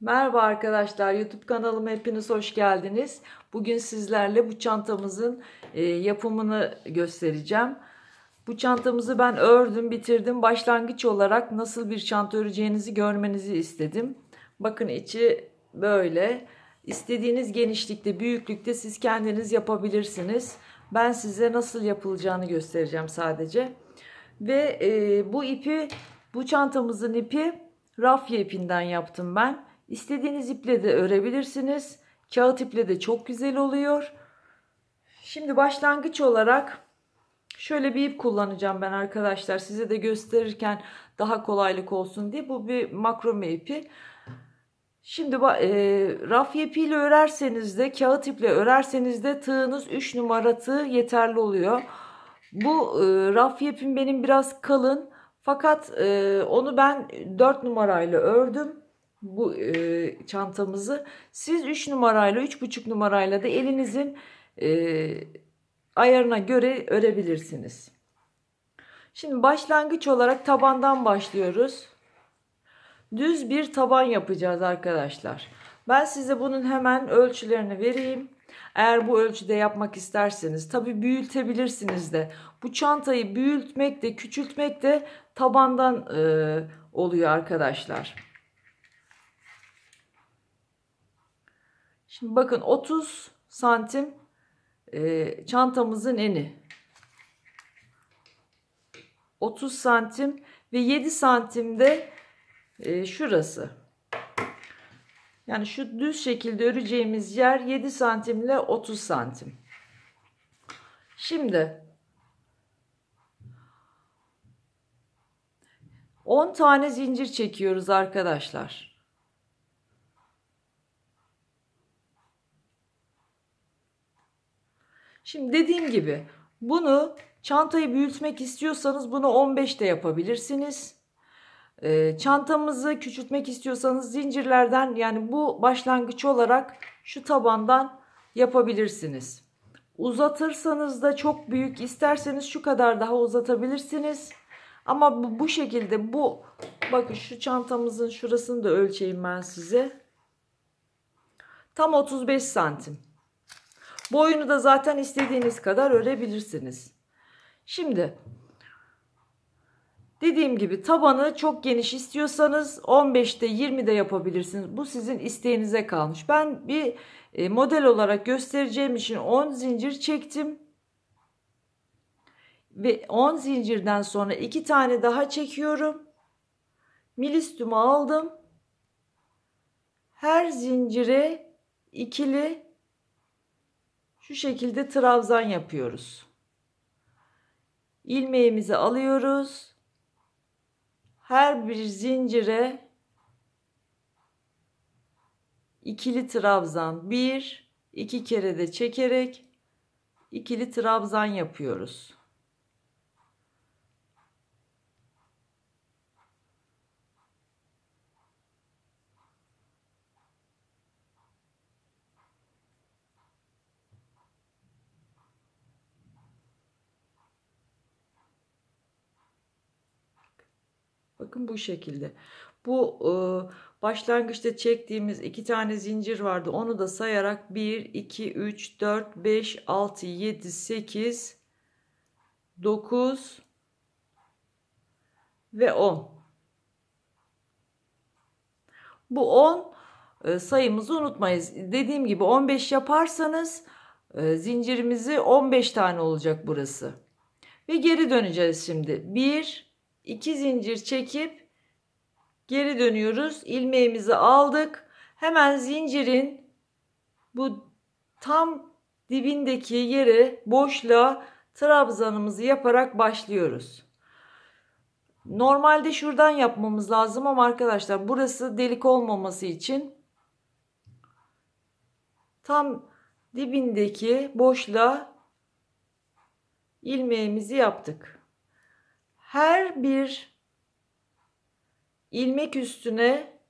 Merhaba arkadaşlar YouTube kanalıma hepiniz hoş geldiniz. Bugün sizlerle bu çantamızın e, yapımını göstereceğim. Bu çantamızı ben ördüm bitirdim. Başlangıç olarak nasıl bir çanta öreceğinizi görmenizi istedim. Bakın içi böyle. İstediğiniz genişlikte büyüklükte siz kendiniz yapabilirsiniz. Ben size nasıl yapılacağını göstereceğim sadece. Ve e, bu ipi bu çantamızın ipi rafya ipinden yaptım ben. İstediğiniz iple de örebilirsiniz. Kağıt iple de çok güzel oluyor. Şimdi başlangıç olarak şöyle bir ip kullanacağım ben arkadaşlar. Size de gösterirken daha kolaylık olsun diye. Bu bir makrome ipi. Şimdi e, rafya ipiyle örerseniz de kağıt iple örerseniz de tığınız 3 numara tığ yeterli oluyor. Bu e, rafya ipim benim biraz kalın. Fakat e, onu ben 4 numarayla ördüm bu e, çantamızı. Siz 3 numarayla 3,5 numarayla da elinizin e, ayarına göre örebilirsiniz. Şimdi başlangıç olarak tabandan başlıyoruz. Düz bir taban yapacağız arkadaşlar. Ben size bunun hemen ölçülerini vereyim. Eğer bu ölçüde yapmak isterseniz tabi büyütebilirsiniz de. Bu çantayı büyütmek de küçültmek de tabandan e, oluyor arkadaşlar. Şimdi bakın 30 santim e, çantamızın eni. 30 santim ve 7 santimde e, şurası. Yani şu düz şekilde öreceğimiz yer 7 santim ile 30 santim. Şimdi 10 tane zincir çekiyoruz arkadaşlar. Şimdi dediğim gibi bunu çantayı büyütmek istiyorsanız bunu 15 de yapabilirsiniz. Ee, çantamızı küçültmek istiyorsanız zincirlerden yani bu başlangıç olarak şu tabandan yapabilirsiniz. Uzatırsanız da çok büyük isterseniz şu kadar daha uzatabilirsiniz. Ama bu, bu şekilde bu bakın şu çantamızın şurasını da ölçeyim ben size. Tam 35 santim. Boyunu da zaten istediğiniz kadar örebilirsiniz. Şimdi dediğim gibi tabanı çok geniş istiyorsanız 15'te 20'de yapabilirsiniz. Bu sizin isteğinize kalmış. Ben bir e, model olarak göstereceğim için 10 zincir çektim. Ve 10 zincirden sonra 2 tane daha çekiyorum. Milistümü aldım. Her zincire ikili şu şekilde trabzan yapıyoruz. İlmeğimizi alıyoruz. Her bir zincire ikili trabzan bir, iki kere de çekerek ikili trabzan yapıyoruz. Bakın bu şekilde. Bu e, başlangıçta çektiğimiz iki tane zincir vardı. Onu da sayarak 1, 2, 3, 4, 5, 6, 7, 8, 9 ve 10. Bu 10 e, sayımızı unutmayız. Dediğim gibi 15 yaparsanız e, zincirimizi 15 tane olacak burası. Ve geri döneceğiz şimdi. 1, 2 zincir çekip geri dönüyoruz. İlmeğimizi aldık. Hemen zincirin bu tam dibindeki yere boşla trabzanımızı yaparak başlıyoruz. Normalde şuradan yapmamız lazım ama arkadaşlar burası delik olmaması için tam dibindeki boşla ilmeğimizi yaptık her bir ilmek üstüne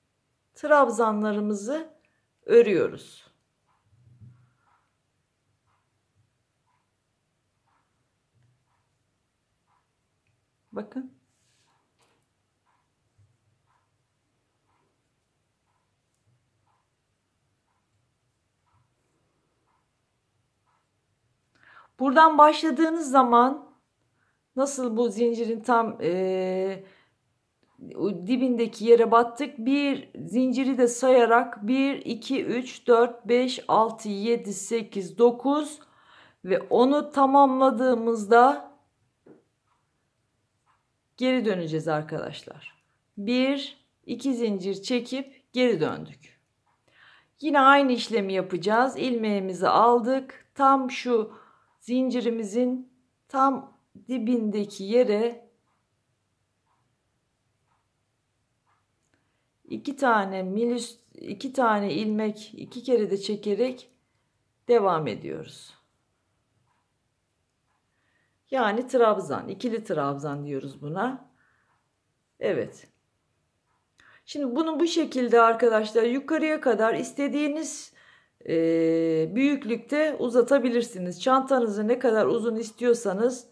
trabzanlarımızı örüyoruz. Bakın. Buradan başladığınız zaman Nasıl bu zincirin tam e, dibindeki yere battık. Bir zinciri de sayarak 1, 2, 3, 4, 5, 6, 7, 8, 9 ve onu tamamladığımızda geri döneceğiz arkadaşlar. 1, 2 zincir çekip geri döndük. Yine aynı işlemi yapacağız. İlmeğimizi aldık. Tam şu zincirimizin tam dibindeki yere iki tane milüs iki tane ilmek iki kere de çekerek devam ediyoruz. Yani trabzan, ikili trabzan diyoruz buna. Evet. Şimdi bunu bu şekilde arkadaşlar yukarıya kadar istediğiniz e, büyüklükte uzatabilirsiniz. Çantanızı ne kadar uzun istiyorsanız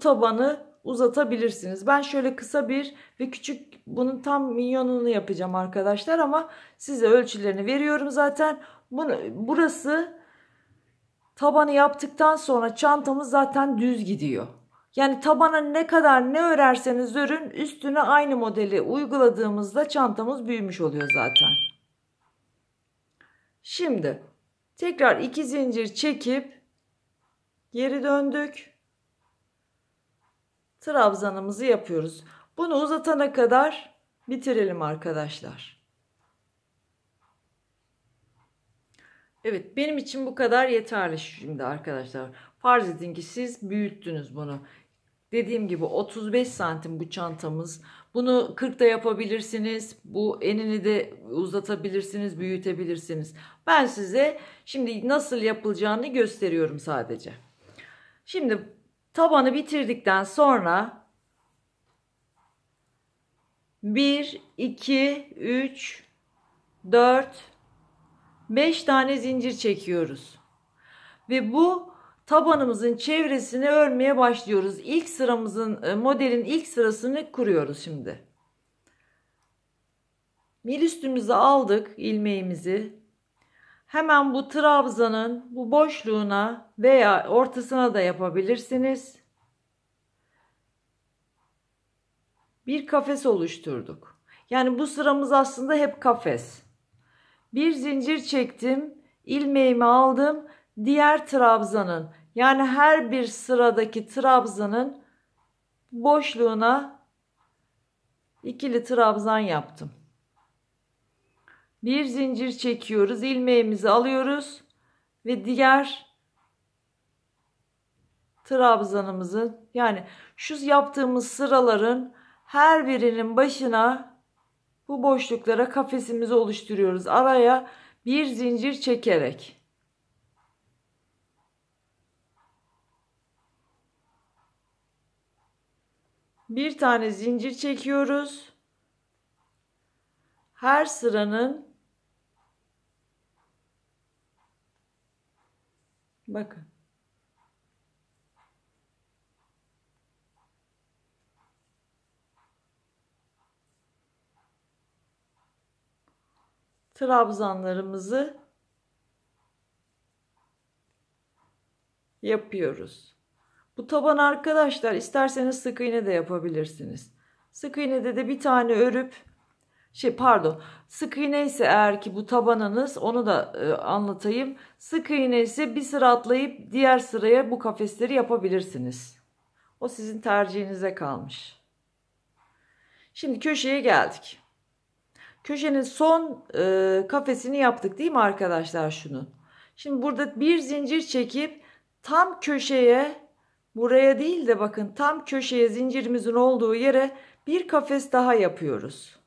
tabanı uzatabilirsiniz. Ben şöyle kısa bir ve küçük bunun tam minyonunu yapacağım arkadaşlar ama size ölçülerini veriyorum zaten. Bunu, burası tabanı yaptıktan sonra çantamız zaten düz gidiyor. Yani tabana ne kadar ne örerseniz örün üstüne aynı modeli uyguladığımızda çantamız büyümüş oluyor zaten. Şimdi tekrar iki zincir çekip geri döndük trabzanımızı yapıyoruz. Bunu uzatana kadar bitirelim arkadaşlar. Evet benim için bu kadar yeterli şimdi arkadaşlar. Farz edin ki siz büyüttünüz bunu. Dediğim gibi 35 santim bu çantamız. Bunu 40 da yapabilirsiniz. Bu enini de uzatabilirsiniz, büyütebilirsiniz. Ben size şimdi nasıl yapılacağını gösteriyorum sadece. Şimdi Tabanı bitirdikten sonra 1, 2, 3, 4, 5 tane zincir çekiyoruz. Ve bu tabanımızın çevresini örmeye başlıyoruz. İlk sıramızın e, modelin ilk sırasını kuruyoruz şimdi. Mil üstümüze aldık ilmeğimizi. Hemen bu trabzanın bu boşluğuna veya ortasına da yapabilirsiniz. Bir kafes oluşturduk. Yani bu sıramız aslında hep kafes. Bir zincir çektim, ilmeğimi aldım. Diğer trabzanın yani her bir sıradaki trabzanın boşluğuna ikili trabzan yaptım bir zincir çekiyoruz. ilmeğimizi alıyoruz ve diğer trabzanımızın yani şu yaptığımız sıraların her birinin başına bu boşluklara kafesimizi oluşturuyoruz. Araya bir zincir çekerek. Bir tane zincir çekiyoruz. Her sıranın Bakın. trabzanlarımızı yapıyoruz. Bu taban arkadaşlar isterseniz sık iğne de yapabilirsiniz. Sık iğnede de bir tane örüp şey pardon sık iğne ise eğer ki bu tabanınız onu da e, anlatayım. Sık iğne ise bir sıra atlayıp diğer sıraya bu kafesleri yapabilirsiniz. O sizin tercihinize kalmış. Şimdi köşeye geldik. Köşenin son e, kafesini yaptık değil mi arkadaşlar şunu Şimdi burada bir zincir çekip tam köşeye buraya değil de bakın tam köşeye zincirimizin olduğu yere bir kafes daha yapıyoruz.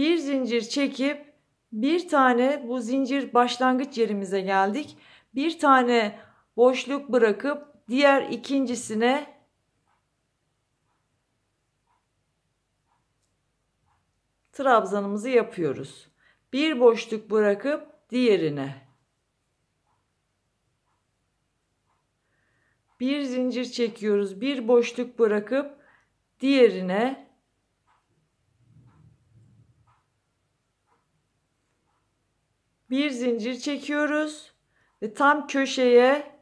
bir zincir çekip bir tane bu zincir başlangıç yerimize geldik. Bir tane boşluk bırakıp diğer ikincisine trabzanımızı yapıyoruz. Bir boşluk bırakıp diğerine. Bir zincir çekiyoruz. Bir boşluk bırakıp diğerine bir zincir çekiyoruz ve tam köşeye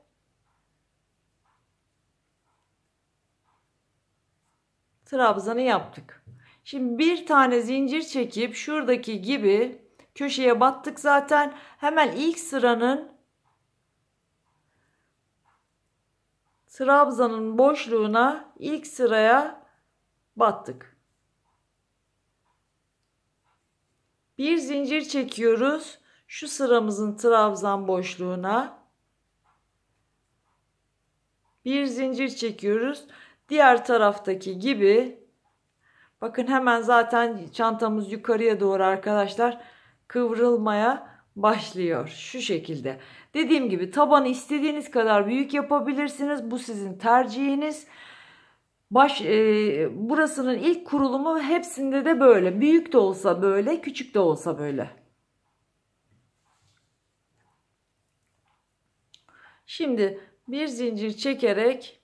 trabzanı yaptık. Şimdi bir tane zincir çekip şuradaki gibi köşeye battık zaten. Hemen ilk sıranın trabzanın boşluğuna ilk sıraya battık. Bir zincir çekiyoruz şu sıramızın trabzan boşluğuna bir zincir çekiyoruz. Diğer taraftaki gibi bakın hemen zaten çantamız yukarıya doğru arkadaşlar kıvrılmaya başlıyor. Şu şekilde. Dediğim gibi tabanı istediğiniz kadar büyük yapabilirsiniz. Bu sizin tercihiniz. Baş e, burasının ilk kurulumu hepsinde de böyle. Büyük de olsa böyle, küçük de olsa böyle. Şimdi bir zincir çekerek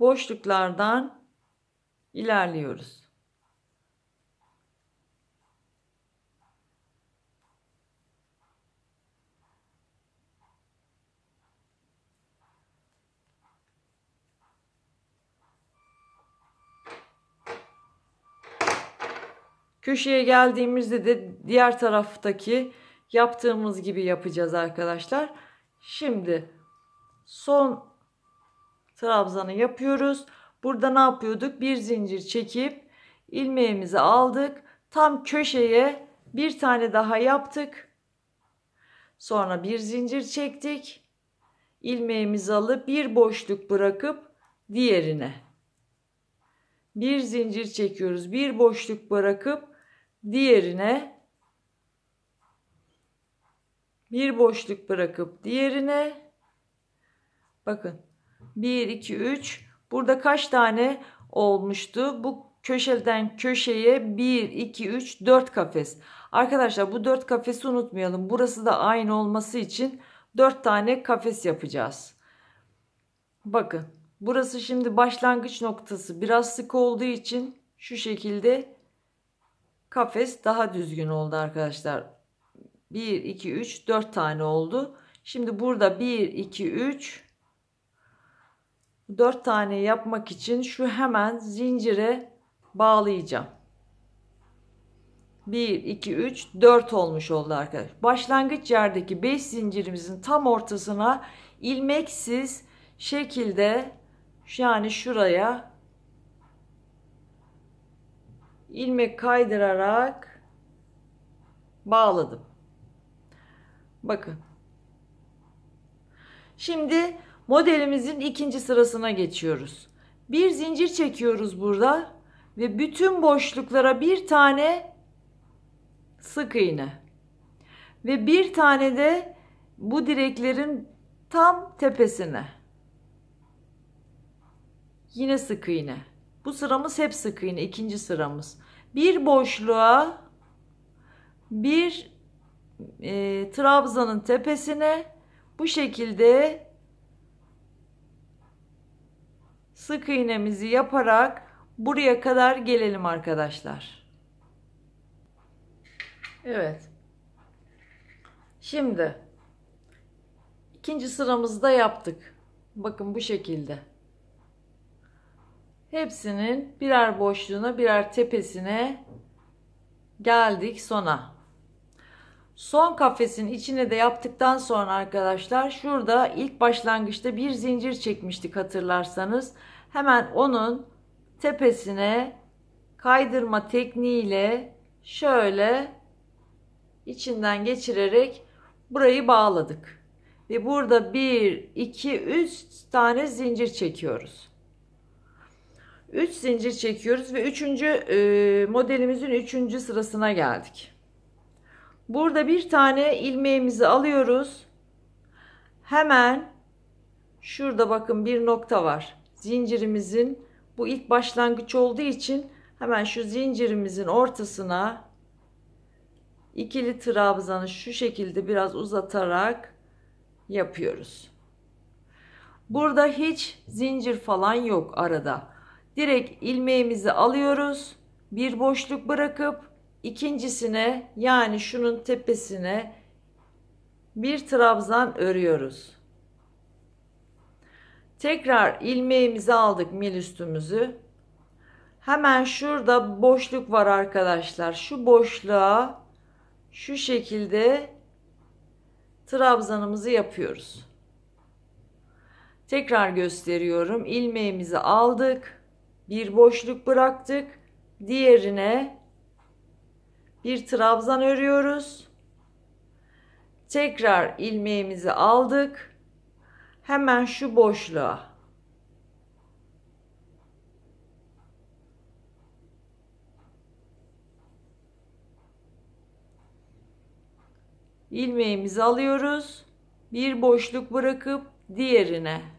boşluklardan ilerliyoruz. Köşeye geldiğimizde de diğer taraftaki yaptığımız gibi yapacağız arkadaşlar. Şimdi son trabzanı yapıyoruz. Burada ne yapıyorduk? Bir zincir çekip ilmeğimizi aldık. Tam köşeye bir tane daha yaptık. Sonra bir zincir çektik. İlmeğimizi alıp bir boşluk bırakıp diğerine. Bir zincir çekiyoruz. Bir boşluk bırakıp diğerine bir boşluk bırakıp diğerine bakın 1 2 3 burada kaç tane olmuştu? Bu köşeden köşeye 1 2 3 4 kafes. Arkadaşlar bu 4 kafesi unutmayalım. Burası da aynı olması için 4 tane kafes yapacağız. Bakın burası şimdi başlangıç noktası biraz sık olduğu için şu şekilde kafes daha düzgün oldu arkadaşlar. 1, 2, 3, 4 tane oldu. Şimdi burada 1, 2, 3, 4 tane yapmak için şu hemen zincire bağlayacağım. 1, 2, 3, 4 olmuş oldu arkadaşlar. Başlangıç yerdeki 5 zincirimizin tam ortasına ilmeksiz şekilde yani şuraya ilmek kaydırarak bağladım. Bakın. Şimdi modelimizin ikinci sırasına geçiyoruz. Bir zincir çekiyoruz burada ve bütün boşluklara bir tane sık iğne ve bir tane de bu direklerin tam tepesine yine sık iğne. Bu sıramız hep sık iğne, ikinci sıramız bir boşluğa bir e, trabzanın tepesine bu şekilde sık iğnemizi yaparak buraya kadar gelelim arkadaşlar. Evet. Şimdi ikinci sıramızı da yaptık. Bakın bu şekilde. Hepsinin birer boşluğuna birer tepesine geldik sona. Son kafesin içine de yaptıktan sonra arkadaşlar şurada ilk başlangıçta bir zincir çekmiştik hatırlarsanız. Hemen onun tepesine kaydırma tekniğiyle şöyle içinden geçirerek burayı bağladık. Ve burada 1, 2, 3 tane zincir çekiyoruz. 3 zincir çekiyoruz ve 3. E, modelimizin 3. sırasına geldik. Burada bir tane ilmeğimizi alıyoruz. Hemen şurada bakın bir nokta var. Zincirimizin bu ilk başlangıç olduğu için hemen şu zincirimizin ortasına ikili trabzanı şu şekilde biraz uzatarak yapıyoruz. Burada hiç zincir falan yok arada direkt ilmeğimizi alıyoruz. Bir boşluk bırakıp ikincisine yani şunun tepesine bir trabzan örüyoruz. Tekrar ilmeğimizi aldık mil üstümüzü. Hemen şurada boşluk var arkadaşlar. Şu boşluğa şu şekilde trabzanımızı yapıyoruz. Tekrar gösteriyorum. ilmeğimizi aldık bir boşluk bıraktık. Diğerine bir trabzan örüyoruz. Tekrar ilmeğimizi aldık. Hemen şu boşluğa ilmeğimizi alıyoruz. Bir boşluk bırakıp diğerine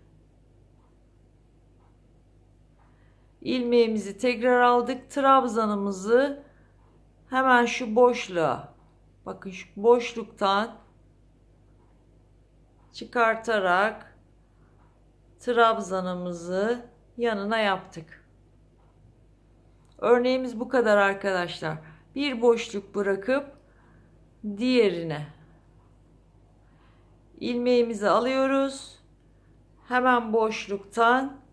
ilmeğimizi tekrar aldık. Trabzanımızı hemen şu boşluğa bakın şu boşluktan çıkartarak trabzanımızı yanına yaptık. Örneğimiz bu kadar arkadaşlar. Bir boşluk bırakıp diğerine ilmeğimizi alıyoruz. Hemen boşluktan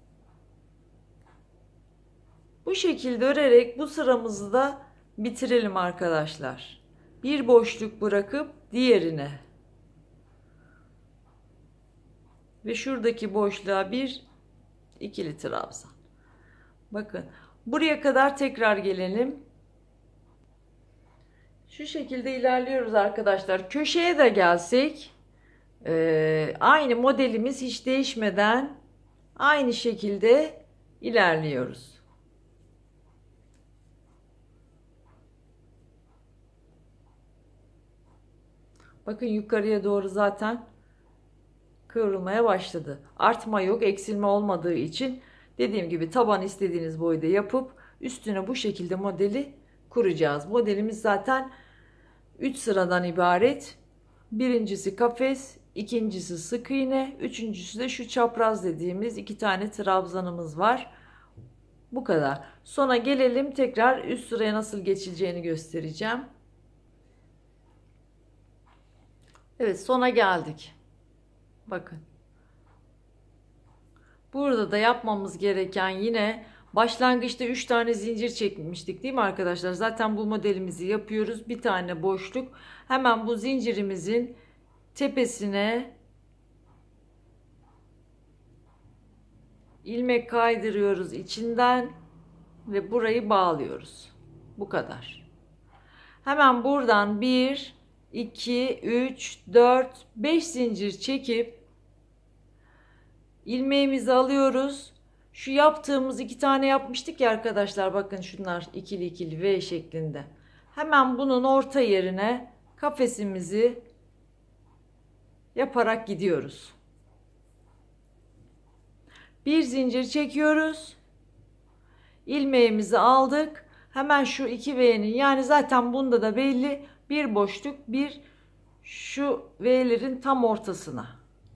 bu şekilde örerek bu sıramızı da bitirelim arkadaşlar. Bir boşluk bırakıp diğerine. Ve şuradaki boşluğa bir ikili trabzan. Bakın buraya kadar tekrar gelelim. Şu şekilde ilerliyoruz arkadaşlar. Köşeye de gelsek e, aynı modelimiz hiç değişmeden aynı şekilde ilerliyoruz. Bakın yukarıya doğru zaten kıvrılmaya başladı. Artma yok, eksilme olmadığı için dediğim gibi taban istediğiniz boyda yapıp üstüne bu şekilde modeli kuracağız. Modelimiz zaten 3 sıradan ibaret. Birincisi kafes, ikincisi sık iğne, üçüncüsü de şu çapraz dediğimiz iki tane trabzanımız var. Bu kadar. Sona gelelim tekrar üst sıraya nasıl geçileceğini göstereceğim. Evet sona geldik. Bakın. Burada da yapmamız gereken yine başlangıçta 3 tane zincir çekmiştik değil mi arkadaşlar? Zaten bu modelimizi yapıyoruz. Bir tane boşluk. Hemen bu zincirimizin tepesine ilmek kaydırıyoruz içinden ve burayı bağlıyoruz. Bu kadar. Hemen buradan bir 2, 3, 4, 5 zincir çekip ilmeğimizi alıyoruz. Şu yaptığımız iki tane yapmıştık ya arkadaşlar bakın şunlar ikili ikili V şeklinde. Hemen bunun orta yerine kafesimizi yaparak gidiyoruz. Bir zincir çekiyoruz. ilmeğimizi aldık. Hemen şu iki vnin yani zaten bunda da belli bir boşluk bir şu V'lerin tam ortasına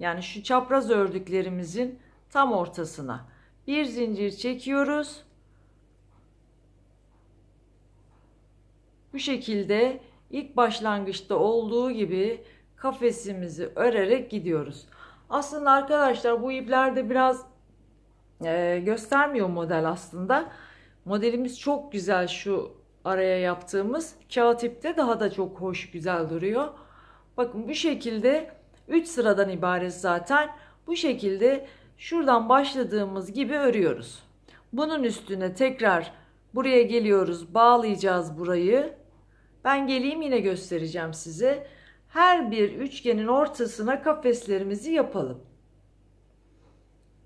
yani şu çapraz ördüklerimizin tam ortasına bir zincir çekiyoruz. Bu şekilde ilk başlangıçta olduğu gibi kafesimizi örerek gidiyoruz. Aslında arkadaşlar bu iplerde biraz e, göstermiyor model aslında. Modelimiz çok güzel şu araya yaptığımız kağıt de daha da çok hoş güzel duruyor. Bakın bu şekilde 3 sıradan ibaret zaten. Bu şekilde şuradan başladığımız gibi örüyoruz. Bunun üstüne tekrar buraya geliyoruz. Bağlayacağız burayı. Ben geleyim yine göstereceğim size. Her bir üçgenin ortasına kafeslerimizi yapalım.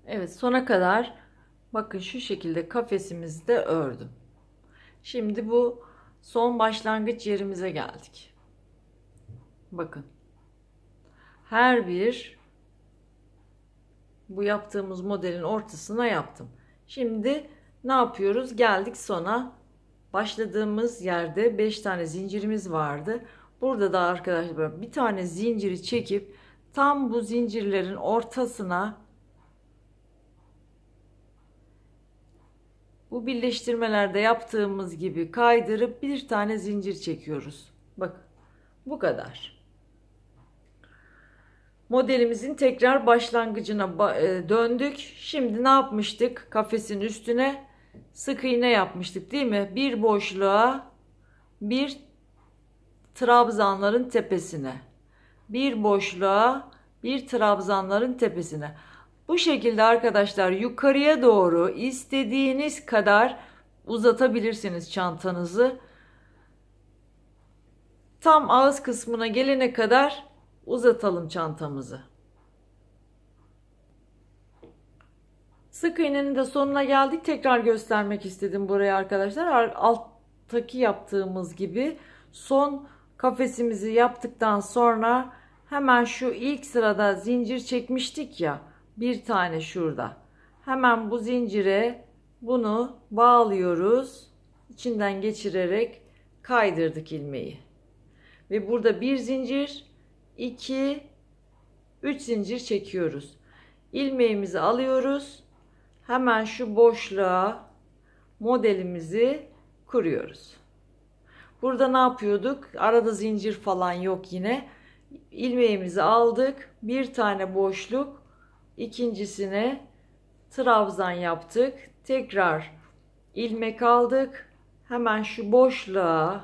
Evet sona kadar bakın şu şekilde kafesimizi de ördüm. Şimdi bu son başlangıç yerimize geldik. Bakın. Her bir bu yaptığımız modelin ortasına yaptım. Şimdi ne yapıyoruz? Geldik sona. Başladığımız yerde 5 tane zincirimiz vardı. Burada da arkadaşlar bir tane zinciri çekip tam bu zincirlerin ortasına Bu birleştirmelerde yaptığımız gibi kaydırıp bir tane zincir çekiyoruz. Bak bu kadar. Modelimizin tekrar başlangıcına e, döndük. Şimdi ne yapmıştık? Kafesin üstüne sık iğne yapmıştık değil mi? Bir boşluğa bir trabzanların tepesine. Bir boşluğa bir trabzanların tepesine. Bu şekilde arkadaşlar yukarıya doğru istediğiniz kadar uzatabilirsiniz çantanızı. Tam ağız kısmına gelene kadar uzatalım çantamızı. Sık iğnenin de sonuna geldik. Tekrar göstermek istedim burayı arkadaşlar. Alttaki yaptığımız gibi son kafesimizi yaptıktan sonra hemen şu ilk sırada zincir çekmiştik ya bir tane şurada. Hemen bu zincire bunu bağlıyoruz. içinden geçirerek kaydırdık ilmeği. Ve burada bir zincir, iki, üç zincir çekiyoruz. Ilmeğimizi alıyoruz. Hemen şu boşluğa modelimizi kuruyoruz. Burada ne yapıyorduk? Arada zincir falan yok yine. Ilmeğimizi aldık. Bir tane boşluk ikincisine trabzan yaptık. Tekrar ilmek aldık. Hemen şu boşluğa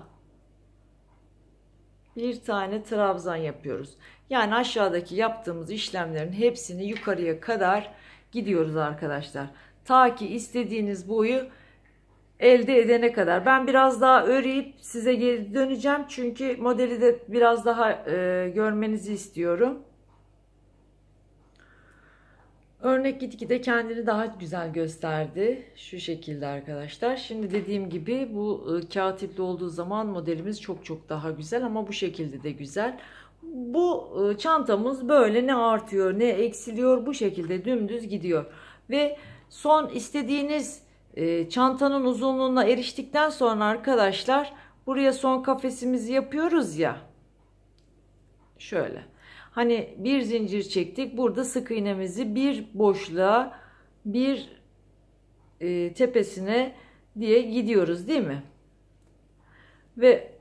bir tane trabzan yapıyoruz. Yani aşağıdaki yaptığımız işlemlerin hepsini yukarıya kadar gidiyoruz arkadaşlar. Ta ki istediğiniz boyu elde edene kadar. Ben biraz daha öreyip size geri döneceğim. Çünkü modeli de biraz daha e, görmenizi istiyorum. Örnek gitgide kendini daha güzel gösterdi. Şu şekilde arkadaşlar. Şimdi dediğim gibi bu e, kağıt olduğu zaman modelimiz çok çok daha güzel ama bu şekilde de güzel. Bu e, çantamız böyle ne artıyor ne eksiliyor bu şekilde dümdüz gidiyor. Ve son istediğiniz e, çantanın uzunluğuna eriştikten sonra arkadaşlar buraya son kafesimizi yapıyoruz ya. Şöyle. Hani bir zincir çektik. Burada sık iğnemizi bir boşluğa bir e, tepesine diye gidiyoruz değil mi? Ve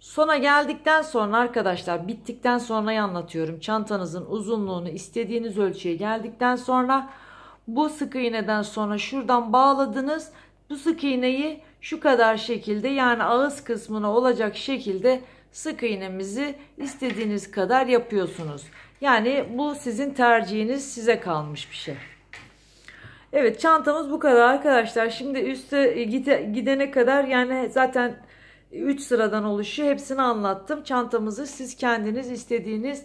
sona geldikten sonra arkadaşlar bittikten sonrayı anlatıyorum. Çantanızın uzunluğunu istediğiniz ölçüye geldikten sonra bu sık iğneden sonra şuradan bağladınız. Bu sık iğneyi şu kadar şekilde yani ağız kısmına olacak şekilde sık iğnemizi istediğiniz kadar yapıyorsunuz. Yani bu sizin tercihiniz size kalmış bir şey. Evet çantamız bu kadar arkadaşlar. Şimdi üste e, gidene kadar yani zaten 3 sıradan oluşuyor. Hepsini anlattım. Çantamızı siz kendiniz istediğiniz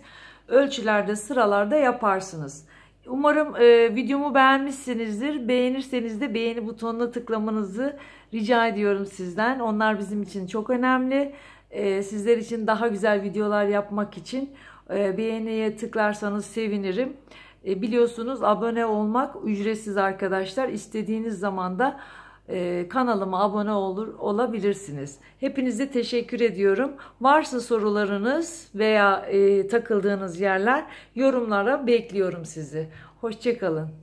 ölçülerde sıralarda yaparsınız. Umarım e, videomu beğenmişsinizdir. Beğenirseniz de beğeni butonuna tıklamanızı rica ediyorum sizden. Onlar bizim için çok önemli. Ee, sizler için daha güzel videolar yapmak için e, beğeniye tıklarsanız sevinirim. E, biliyorsunuz abone olmak ücretsiz arkadaşlar. İstediğiniz zaman da e, kanalıma abone olur olabilirsiniz. Hepinize teşekkür ediyorum. Varsa sorularınız veya e, takıldığınız yerler yorumlara bekliyorum sizi. Hoşçakalın.